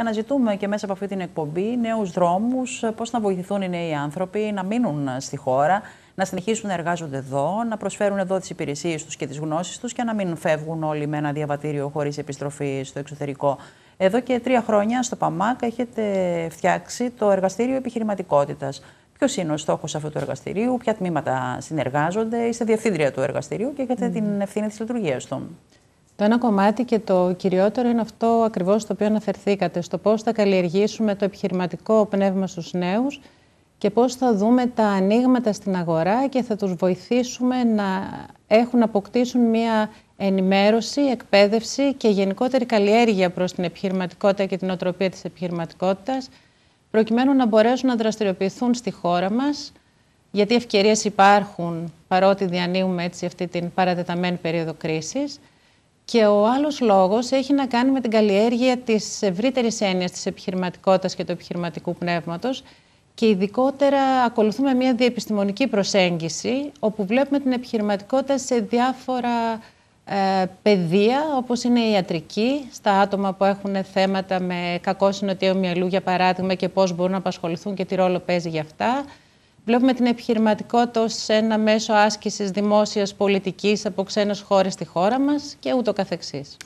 αναζητούμε και μέσα από αυτή την εκπομπή νέους δρόμους, πώς να βοηθηθούν οι νέοι άνθρωποι να μείνουν στη χώρα, να συνεχίσουν να εργάζονται εδώ, να προσφέρουν εδώ τις υπηρεσίες τους και τις γνώσεις τους και να μην φεύγουν όλοι με ένα διαβατήριο χωρίς επιστροφή στο εξωτερικό. Εδώ και τρία χρόνια στο ΠΑΜΑΚ έχετε φτιάξει το εργαστήριο επιχειρηματικότητας. Ποιος είναι ο στόχος αυτού του εργαστηρίου, ποια τμήματα συνεργάζονται, είστε διευθύντρια του εργαστηρίου και έχετε την ευθύνη της λειτουργίας του. Το ένα κομμάτι και το κυριότερο είναι αυτό ακριβώς το οποίο αναφερθήκατε, στο πώς θα καλλιεργήσουμε το επιχειρηματικό πνεύμα στους νέους και πώς θα δούμε τα ανοίγματα στην αγορά και θα τους βοηθήσουμε να έχουν αποκτήσουν μια ενημέρωση, εκπαίδευση και γενικότερη καλλιέργεια προς την επιχειρηματικότητα και την οτροπία της επιχειρηματικότητας, προκειμένου να μπορέσουν να δραστηριοποιηθούν στη χώρα μας, γιατί ευκαιρίες υπάρχουν παρότι διανύουμε έτσι αυτή την παρατεταμένη περίοδο κρίσης και ο άλλος λόγος έχει να κάνει με την καλλιέργεια της ευρύτερης έννοιας της επιχειρηματικότητας και του επιχειρηματικού πνεύματος και ειδικότερα ακολουθούμε μια διεπιστημονική προσέγγιση όπου βλέπουμε την επιχειρηματικότητα σε διάφορα ε, πεδία όπως είναι η ιατρική, στα άτομα που έχουν θέματα με κακό συνοτείο μυαλού για παράδειγμα και πώς μπορούν να απασχοληθούν και τι ρόλο παίζει γι' αυτά, Βλέπουμε την επιχειρηματικότητα ως ένα μέσο άσκησης δημόσιας πολιτικής από ξένες χώρες στη χώρα μας και ούτω καθεξής.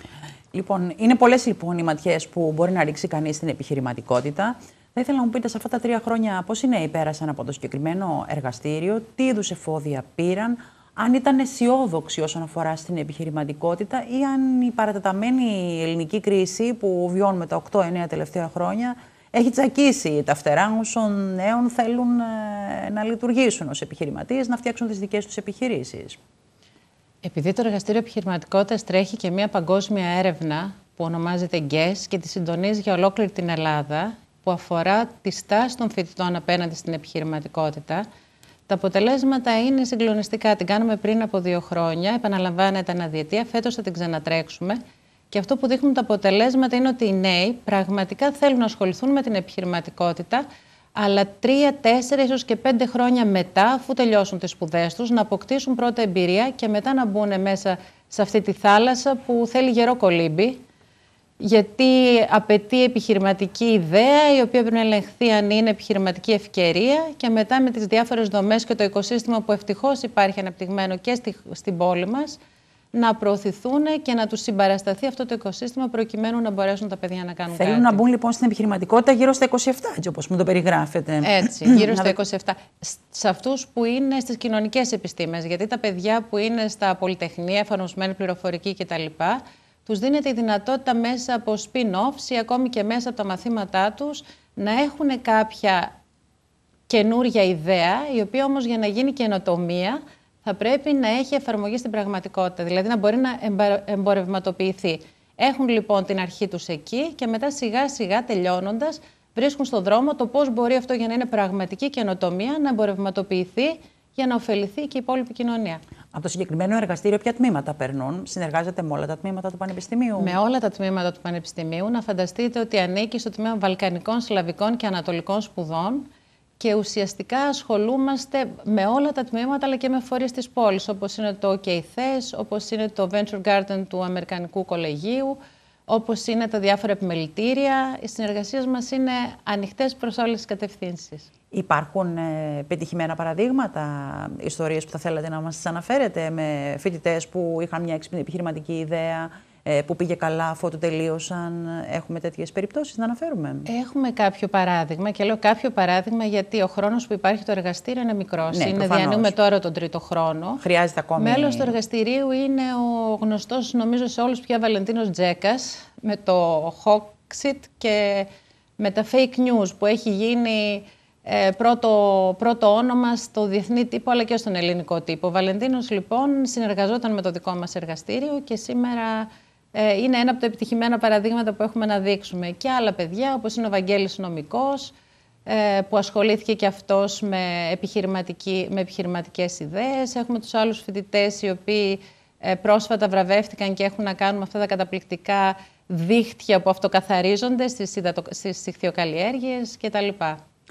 Λοιπόν, είναι πολλές λοιπόν οι ματιές που μπορεί να ρίξει κανείς στην επιχειρηματικότητα. Θα ήθελα να μου πείτε σε αυτά τα τρία χρόνια πώς οι πέρασαν από το συγκεκριμένο εργαστήριο, τι είδους εφόδια πήραν, αν ήταν αισιόδοξοι όσον αφορά στην επιχειρηματικότητα ή αν η παρατεταμένη ελληνική κρίση που βιώνουμε τα 8-9 τελευταία χρόνια έχει τσακίσει τα φτερά όσων νέων θέλουν ε, να λειτουργήσουν ως επιχειρηματίες, να φτιάξουν τις δικές τους επιχειρήσεις. Επειδή το Εργαστήριο Επιχειρηματικότητας τρέχει και μια παγκόσμια έρευνα που ονομάζεται GES και τη συντονίζει για ολόκληρη την Ελλάδα, που αφορά τη στάση των φοιτητών απέναντι στην επιχειρηματικότητα, τα αποτελέσματα είναι συγκλονιστικά. Την κάναμε πριν από δύο χρόνια, επαναλαμβάνεται αναδιετία, φέτος θα την ξανατρέξουμε και αυτό που δείχνουν τα αποτελέσματα είναι ότι οι νέοι πραγματικά θέλουν να ασχοληθούν με την επιχειρηματικότητα, αλλά τρία, τέσσερα, ίσω και πέντε χρόνια μετά, αφού τελειώσουν τις σπουδές τους, να αποκτήσουν πρώτα εμπειρία και μετά να μπουν μέσα σε αυτή τη θάλασσα που θέλει γερό κολύμπι. Γιατί απαιτεί επιχειρηματική ιδέα, η οποία πρέπει να ελεγχθεί αν είναι επιχειρηματική ευκαιρία και μετά με τις διάφορες δομές και το οικοσύστημα που ευτυχώς υπάρχει αναπτυγμένο και στην πόλη μας, να προωθηθούν και να τους συμπαρασταθεί αυτό το οικοσύστημα προκειμένου να μπορέσουν τα παιδιά να κάνουν Θέλουν κάτι. Θέλουν να μπουν λοιπόν στην επιχειρηματικότητα γύρω στα 27, έτσι όπως μου το περιγράφετε. Έτσι, γύρω στα 27. Σε αυτούς που είναι στις κοινωνικές επιστήμες, γιατί τα παιδιά που είναι στα πολυτεχνία, εφαρμοσμένη πληροφορική κτλ. Τους δίνεται η δυνατότητα μέσα από spin-offs ή ακόμη και μέσα από τα μαθήματά τους, να έχουν κάποια καινούρια ιδέα, η οποία όμως για να γίνει καινοτομία θα πρέπει να έχει εφαρμογή στην πραγματικότητα, δηλαδή να μπορεί να εμπορευματοποιηθεί. Έχουν λοιπόν την αρχή τους εκεί και μετά σιγά σιγά τελειώνοντας βρίσκουν στον δρόμο το πώς μπορεί αυτό για να είναι πραγματική καινοτομία να εμπορευματοποιηθεί για να ωφεληθεί και η υπόλοιπη κοινωνία. Από το συγκεκριμένο εργαστήριο, ποια τμήματα περνούν, συνεργάζεται με όλα τα τμήματα του Πανεπιστημίου. Με όλα τα τμήματα του Πανεπιστημίου, να φανταστείτε ότι ανήκει στο τμήμα Βαλκανικών, Σλαβικών και Ανατολικών Σπουδών και ουσιαστικά ασχολούμαστε με όλα τα τμήματα αλλά και με φορείς της πόλης, όπως είναι το OK Θες, όπως είναι το Venture Garden του Αμερικανικού Κολεγίου, όπως είναι τα διάφορα επιμελητήρια. Οι συνεργασίες μας είναι ανοιχτές προς όλες τις κατευθύνσεις. Υπάρχουν ε, πετυχημένα παραδείγματα, ιστορίες που θα θέλατε να μας αναφέρετε, με φοιτητές που είχαν μια επιχειρηματική ιδέα ε, που πήγε καλά, αφού το τελείωσαν. Έχουμε τέτοιες περιπτώσεις να αναφέρουμε. Έχουμε κάποιο παράδειγμα και λέω κάποιο παράδειγμα γιατί ο χρόνος που υπάρχει το εργαστήριο είναι μικρός. Ναι, είναι διανύουμε τώρα τον τρίτο χρόνο. Χρειάζεται ακόμα. Μέλος του εργαστηρίου είναι ο γνωστός, νομίζω σε όλους πια Βαλεντίνος Τζέκας με το Hoxit και με τα fake news που έχει γίνει ε, πρώτο, πρώτο όνομα στο διεθνή τύπο αλλά και στον ελληνικό τύπο. Ο Βαλεντίνος λοιπόν συνεργαζόταν με το δικό μας εργαστήριο και σήμερα ε, είναι ένα από τα επιτυχημένα παραδείγματα που έχουμε να δείξουμε. Και άλλα παιδιά, όπως είναι ο Βαγγέλης Νομικός, ε, που ασχολήθηκε και αυτός με, επιχειρηματική, με επιχειρηματικές ιδέες. Έχουμε τους άλλους φοιτητές οι οποίοι ε, πρόσφατα βραβεύτηκαν και έχουν να κάνουν αυτά τα καταπληκτικά δίχτυα που αυτοκαθαρίζονται στις, στις κτλ.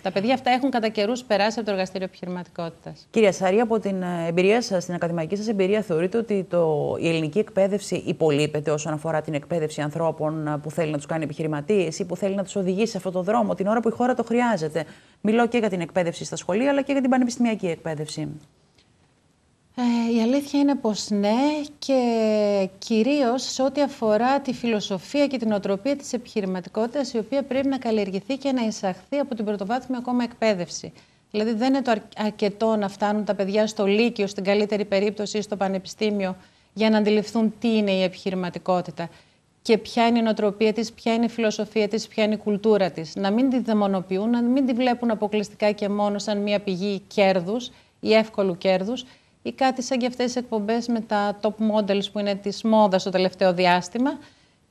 Τα παιδιά αυτά έχουν κατά καιρούς περάσει από το εργαστήριο επιχειρηματικότητας. Κυρία Σάρη, από την ε, εμπειρία σας, την ακαδημαϊκή σας εμπειρία, θεωρείτε ότι το, η ελληνική εκπαίδευση υπολείπεται όσον αφορά την εκπαίδευση ανθρώπων ε, που θέλει να τους κάνει επιχειρηματίες ή που θέλει να τους οδηγήσει σε αυτόν τον δρόμο την ώρα που η χώρα το χρειάζεται. Μιλώ και για την εκπαίδευση στα σχολεία, αλλά και για την πανεπιστημιακή εκπαίδευση. Ε, η αλήθεια είναι πως ναι και κυρίως σε ό,τι αφορά τη φιλοσοφία και την οτροπία της επιχειρηματικότητας η οποία πρέπει να καλλιεργηθεί και να εισαχθεί από την πρωτοβάθμια ακόμα εκπαίδευση. Δηλαδή δεν είναι το αρκετό να φτάνουν τα παιδιά στο Λύκειο, στην καλύτερη περίπτωση ή στο Πανεπιστήμιο για να αντιληφθούν τι είναι η επιχειρηματικότητα και ποια είναι η νοοτροπία της, ποια είναι η φιλοσοφία της, ποια είναι η κουλτούρα της. Να μην τη δαιμονοποιούν, να μην τη βλέπουν αποκλειστικά και μόνο σαν μια πηγή κέρδους ή εύκολου κέρδους ή κάτι σαν και αυτές τις εκπομπές με τα top models που είναι της μόδας στο τελευταίο διάστημα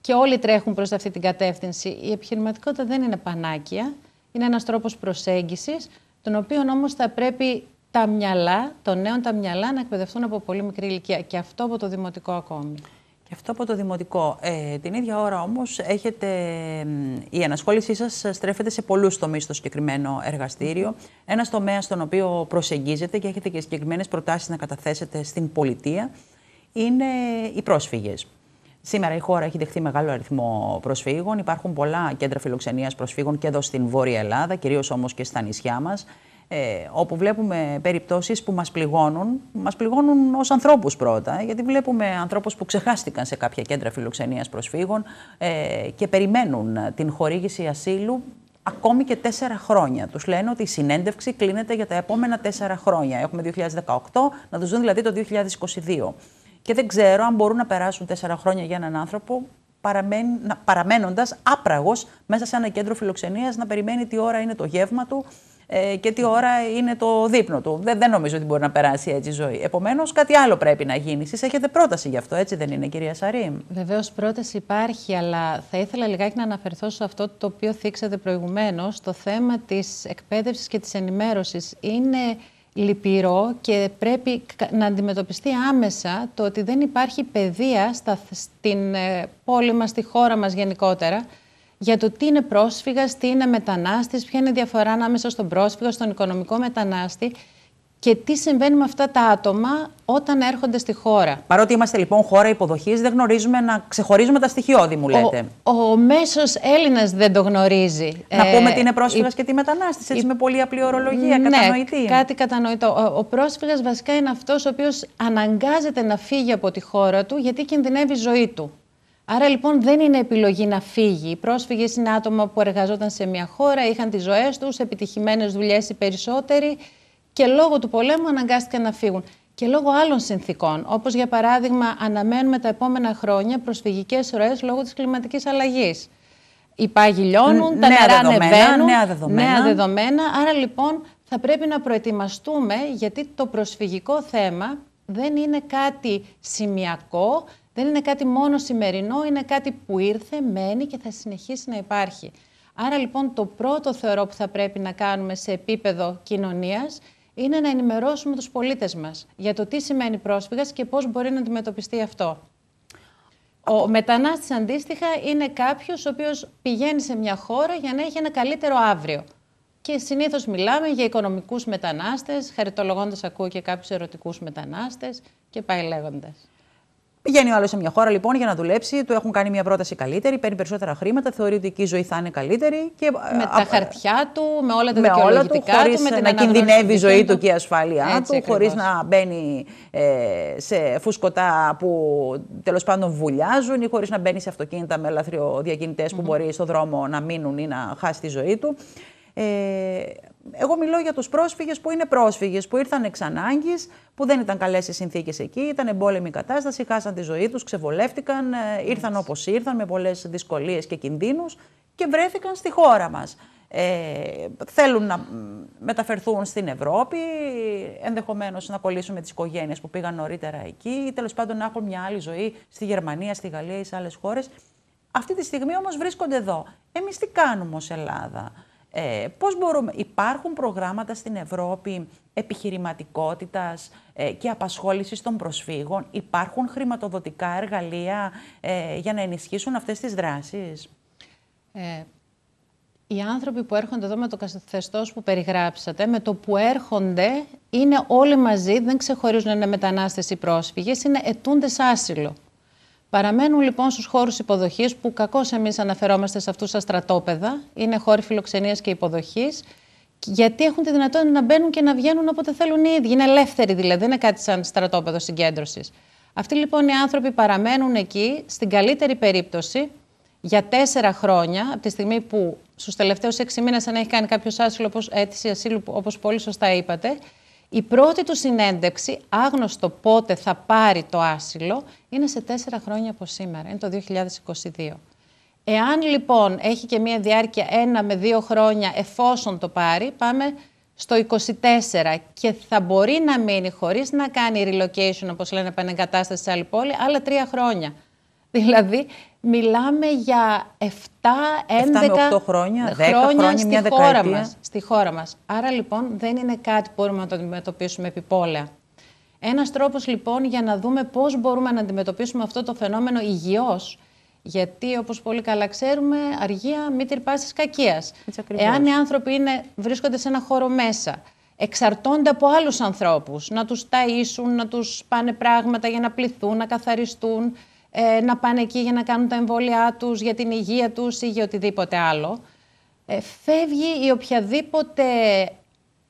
και όλοι τρέχουν προς αυτή την κατεύθυνση. Η επιχειρηματικότητα δεν είναι πανάκια, είναι ένας τρόπος προσέγγισης, τον οποίο όμως θα πρέπει τα μυαλά, των νέων τα μυαλά να εκπαιδευτούν από πολύ μικρή ηλικία και αυτό από το δημοτικό ακόμη. Αυτό από το Δημοτικό. Ε, την ίδια ώρα όμως έχετε, η ενασχόλησή σας στρέφεται σε πολλούς τομείς στο συγκεκριμένο εργαστήριο. Ένας τομέας στον οποίο προσεγγίζετε και έχετε και συγκεκριμένες προτάσεις να καταθέσετε στην πολιτεία είναι οι πρόσφυγες. Σήμερα η χώρα έχει δεχθεί μεγάλο αριθμό προσφύγων. Υπάρχουν πολλά κέντρα φιλοξενίας προσφύγων και εδώ στην Βόρεια Ελλάδα, κυρίως όμως και στα νησιά μας ε, όπου βλέπουμε περιπτώσεις που μας πληγώνουν, μας πληγώνουν ως ανθρώπους πρώτα, ε, γιατί βλέπουμε ανθρώπους που ξεχάστηκαν σε κάποια κέντρα φιλοξενίας προσφύγων ε, και περιμένουν την χορήγηση ασύλου ακόμη και τέσσερα χρόνια. Τους λένε ότι η συνέντευξη κλείνεται για τα επόμενα τέσσερα χρόνια. Έχουμε 2018, να τους δουν δηλαδή το 2022. Και δεν ξέρω αν μπορούν να περάσουν τέσσερα χρόνια για έναν άνθρωπο παραμένοντας άπραγος μέσα σε ένα κέντρο φιλοξενίας να περιμένει τι ώρα είναι το γεύμα του, ε, και τι ώρα είναι το δείπνο του. Δεν, νομίζω ότι μπορεί να περάσει έτσι η ζωή. Επομένως, κάτι άλλο πρέπει να γίνει. Εσείς έχετε πρόταση γι' αυτό, έτσι δεν είναι, κυρία Σαρή. Βεβαίως, πρόταση υπάρχει, αλλά θα ήθελα λιγάκι να αναφερθώ σε αυτό το οποίο θίξατε προηγουμένως. Το θέμα της εκπαίδευσης και της ενημέρωσης είναι λυπηρό και πρέπει να αντιμετωπιστεί άμεσα το ότι δεν υπάρχει παιδεία στα, στην ε, πόλη μας, στη χώρα μας γενικότερα, για το τι είναι πρόσφυγας, τι είναι μετανάστης, ποια είναι η διαφορά ανάμεσα στον πρόσφυγα, στον οικονομικό μετανάστη και τι συμβαίνει με αυτά τα άτομα όταν έρχονται στη χώρα. Παρότι είμαστε λοιπόν χώρα υποδοχής, δεν γνωρίζουμε να ξεχωρίζουμε τα στοιχειώδη, μου λέτε. Ο, ο μέσος Έλληνας δεν το γνωρίζει. Να πούμε ε, τι είναι πρόσφυγας και τι μετανάστης, έτσι η, με πολύ απλή ορολογία, ναι, κατανοητή. κάτι κατανοητό. Ο, ο πρόσφυγας βασικά είναι αυτός ο οποίος αναγκάζεται να φύγει από τη χώρα του γιατί κινδυνεύει η ζωή του. Άρα λοιπόν δεν είναι επιλογή να φύγει. Οι πρόσφυγες είναι άτομα που εργαζόταν σε μια χώρα, είχαν τις ζωές τους, επιτυχημένες δουλειές οι περισσότεροι και λόγω του πολέμου αναγκάστηκαν να φύγουν. Και λόγω άλλων συνθήκων, όπως για παράδειγμα, αναμένουμε τα επόμενα χρόνια προσφυγικές ροές λόγω της κλιματικής αλλαγής. Οι πάγοι λιώνουν, τα νερά ανεβαίνουν, νέα δεδομένα. νέα δεδομένα. Άρα λοιπόν θα πρέπει να προετοιμαστούμε γιατί το προσφυγικό θέμα δεν είναι κάτι σημειακό, δεν είναι κάτι μόνο σημερινό, είναι κάτι που ήρθε, μένει και θα συνεχίσει να υπάρχει. Άρα λοιπόν το πρώτο θεωρώ που θα πρέπει να κάνουμε σε επίπεδο κοινωνίας είναι να ενημερώσουμε τους πολίτες μας για το τι σημαίνει πρόσφυγας και πώς μπορεί να αντιμετωπιστεί αυτό. Ο μετανάστης αντίστοιχα είναι κάποιος ο οποίος πηγαίνει σε μια χώρα για να έχει ένα καλύτερο αύριο. Και συνήθως μιλάμε για οικονομικούς μετανάστες, χαριτολογώντας ακούω και κάποιους ερωτικούς μετανάστες και πάει λέγοντας. Πηγαίνει ο άλλος σε μια χώρα λοιπόν για να δουλέψει, του έχουν κάνει μια πρόταση καλύτερη, παίρνει περισσότερα χρήματα, θεωρεί ότι εκεί η ζωή θα είναι καλύτερη. Και... Ε, με τα χαρτιά του, με όλα τα με όλα του, του, με να κινδυνεύει η ζωή του και η ασφάλειά του, χωρίς να μπαίνει ε, σε φουσκωτά που τέλος πάντων βουλιάζουν ή χωρίς να μπαίνει σε αυτοκίνητα με λαθριοδιακινητέ που μπορεί στο δρόμο να μείνουν ή να χάσει τη ζωή του. Ε, εγώ μιλώ για τους πρόσφυγες που είναι πρόσφυγες, που ήρθαν εξ ανάγκης, που δεν ήταν καλές οι συνθήκες εκεί, ήταν εμπόλεμη κατάσταση, χάσαν τη ζωή τους, ξεβολεύτηκαν, ε, ήρθαν όπως ήρθαν με πολλές δυσκολίες και κινδύνους και βρέθηκαν στη χώρα μας. Ε, θέλουν να μεταφερθούν στην Ευρώπη, ενδεχομένως να κολλήσουν με τις οικογένειες που πήγαν νωρίτερα εκεί ή τέλος πάντων να έχουν μια άλλη ζωή στη Γερμανία, στη Γαλλία ή σε άλλες χώρες. Αυτή τη στιγμή όμως βρίσκονται εδώ. Εμείς τι κάνουμε ως Ελλάδα. Ε, πώς μπορούμε, υπάρχουν προγράμματα στην Ευρώπη επιχειρηματικότητας ε, και απασχόλησης των προσφύγων, υπάρχουν χρηματοδοτικά εργαλεία ε, για να ενισχύσουν αυτές τις δράσεις. Ε, οι άνθρωποι που έρχονται εδώ με το καθεστώς που περιγράψατε, με το που έρχονται, είναι όλοι μαζί, δεν ξεχωρίζουν να είναι μετανάστες ή πρόσφυγες, είναι ετούντες άσυλο. Παραμένουν λοιπόν στους χώρους υποδοχής που κακώς εμείς αναφερόμαστε σε αυτούς τα στρατόπεδα. Είναι χώροι φιλοξενίας και υποδοχής. Γιατί έχουν τη δυνατότητα να μπαίνουν και να βγαίνουν όποτε θέλουν οι ίδιοι. Είναι ελεύθεροι δηλαδή, δεν είναι κάτι σαν στρατόπεδο συγκέντρωσης. Αυτοί λοιπόν οι άνθρωποι παραμένουν εκεί, στην καλύτερη περίπτωση, για τέσσερα χρόνια, από τη στιγμή που στους τελευταίους έξι μήνες, αν έχει κάνει κάποιος άσυλο, όπως πολύ σωστά είπατε, η πρώτη του συνέντευξη, άγνωστο πότε θα πάρει το άσυλο, είναι σε τέσσερα χρόνια από σήμερα, είναι το 2022. Εάν λοιπόν έχει και μία διάρκεια ένα με δύο χρόνια εφόσον το πάρει, πάμε στο 24 και θα μπορεί να μείνει χωρίς να κάνει relocation, όπως λένε επανεγκατάσταση σε άλλη πόλη, άλλα τρία χρόνια. Δηλαδή μιλάμε για 7, 11 7 χρόνια, 10 χρόνια, χρόνια στη, χώρα μας, στη χώρα μας. Άρα λοιπόν δεν είναι κάτι που μπορούμε να το αντιμετωπίσουμε επιπόλαια. Ένας τρόπος λοιπόν για να δούμε πώς μπορούμε να αντιμετωπίσουμε αυτό το φαινόμενο υγιώς, γιατί όπως πολύ καλά ξέρουμε, αργία μη της κακίας. Εάν οι άνθρωποι είναι, βρίσκονται σε ένα χώρο μέσα, εξαρτώνται από άλλους ανθρώπους, να τους ταΐσουν, να τους πάνε πράγματα για να πληθούν, να καθαριστούν, ε, να πάνε εκεί για να κάνουν τα εμβόλια τους, για την υγεία τους ή για οτιδήποτε άλλο. Ε, φεύγει η οποιαδήποτε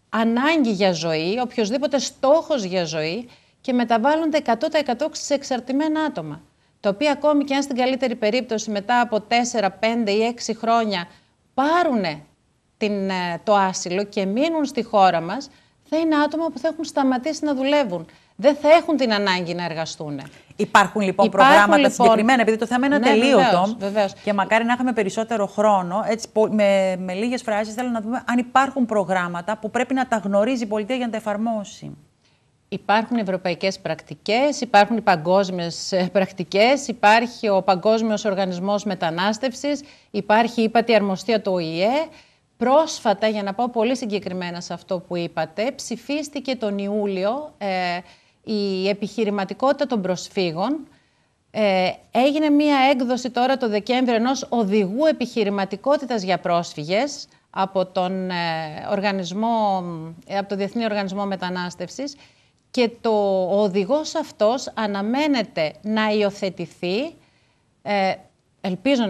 ανάγκη για οτιδηποτε αλλο οποιοδήποτε στόχος για ζωή και μεταβάλλονται 100% σε εξαρτημένα άτομα. Τα οποία ακόμη και αν στην καλύτερη περίπτωση μετά από 4, 5 ή 6 χρόνια πάρουν ε, το άσυλο και μείνουν στη χώρα μας, θα είναι άτομα που θα έχουν σταματήσει να δουλεύουν δεν θα έχουν την ανάγκη να εργαστούν. Υπάρχουν λοιπόν προγράμματα λοιπόν, συγκεκριμένα, επειδή το θέμα είναι ατελείωτο. Ναι, Και μακάρι να είχαμε περισσότερο χρόνο. Έτσι, με, με λίγες φράσεις θέλω να δούμε αν υπάρχουν προγράμματα που πρέπει να τα γνωρίζει η πολιτεία για να τα εφαρμόσει. Υπάρχουν ευρωπαϊκές πρακτικές, υπάρχουν οι παγκόσμιες ε, πρακτικές, υπάρχει ο Παγκόσμιος Οργανισμός μετανάστευσης, υπάρχει η ΥΠΑΤΗ Αρμοστία του ΟΗΕ. Πρόσφατα, για να πάω πολύ συγκεκριμένα σε αυτό που είπατε, ψηφίστηκε τον Ιούλιο ε, η επιχειρηματικότητα των προσφύγων. Ε, έγινε μία έκδοση τώρα το Δεκέμβριο ενός οδηγού επιχειρηματικότητας για πρόσφυγες από τον, ε, οργανισμό, ε, από το Διεθνή Οργανισμό Μετανάστευσης και το οδηγός αυτός αναμένεται να υιοθετηθεί, ε, ελπίζω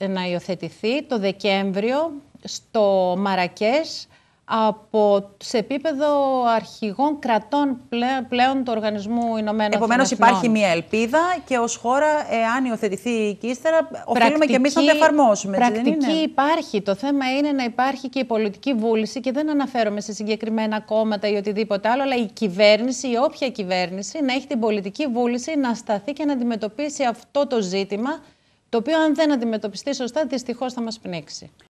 να, υιοθετηθεί το Δεκέμβριο στο Μαρακές από, σε επίπεδο αρχηγών κρατών πλέον, του Οργανισμού Ηνωμένων Επομένως, υπάρχει μια ελπίδα και ως χώρα, εάν υιοθετηθεί η κύστερα, οφείλουμε και εμείς να το εφαρμόσουμε. Πρακτική είναι? υπάρχει. Το θέμα είναι να υπάρχει και η πολιτική βούληση και δεν αναφέρομαι σε συγκεκριμένα κόμματα ή οτιδήποτε άλλο, αλλά η κυβέρνηση ή όποια κυβέρνηση να έχει την πολιτική βούληση να σταθεί και να αντιμετωπίσει αυτό το ζήτημα, το οποίο αν δεν αντιμετωπιστεί σωστά, δυστυχώς θα μας πνίξει.